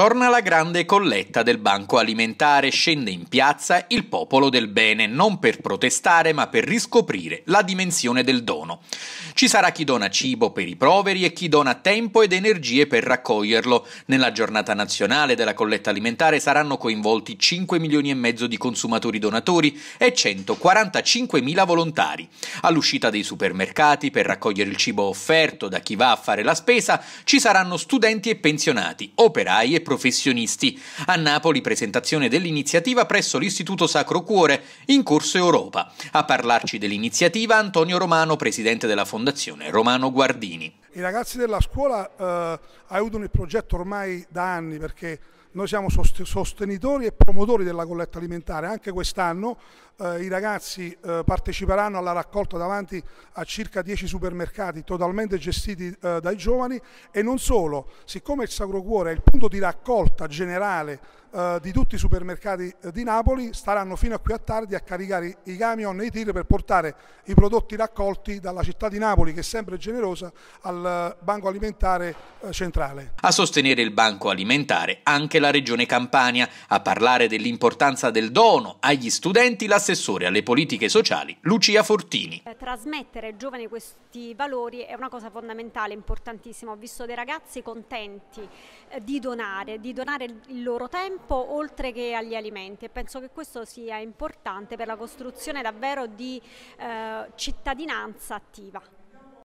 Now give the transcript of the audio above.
Torna la grande colletta del Banco Alimentare, scende in piazza il popolo del bene, non per protestare ma per riscoprire la dimensione del dono. Ci sarà chi dona cibo per i poveri e chi dona tempo ed energie per raccoglierlo. Nella giornata nazionale della colletta alimentare saranno coinvolti 5 milioni e mezzo di consumatori donatori e 145 mila volontari. All'uscita dei supermercati per raccogliere il cibo offerto da chi va a fare la spesa ci saranno studenti e pensionati, operai e professionisti. A Napoli presentazione dell'iniziativa presso l'Istituto Sacro Cuore in corso Europa. A parlarci dell'iniziativa Antonio Romano, presidente della Fondazione Romano Guardini. I ragazzi della scuola eh, aiutano il progetto ormai da anni perché noi siamo sostenitori e promotori della colletta alimentare. Anche quest'anno eh, i ragazzi eh, parteciperanno alla raccolta davanti a circa 10 supermercati totalmente gestiti eh, dai giovani e non solo, siccome il Sacro Cuore è il punto di raccolta generale eh, di tutti i supermercati eh, di Napoli, staranno fino a qui a tardi a caricare i camion e i tir per portare i prodotti raccolti dalla città di Napoli, che è sempre generosa, al eh, Banco Alimentare Centrale. A sostenere il Banco Alimentare anche la regione Campania. A parlare dell'importanza del dono agli studenti l'assessore alle politiche sociali Lucia Fortini. Eh, trasmettere ai giovani questi valori è una cosa fondamentale, importantissima. Ho visto dei ragazzi contenti eh, di donare, di donare il loro tempo oltre che agli alimenti e penso che questo sia importante per la costruzione davvero di eh, cittadinanza attiva.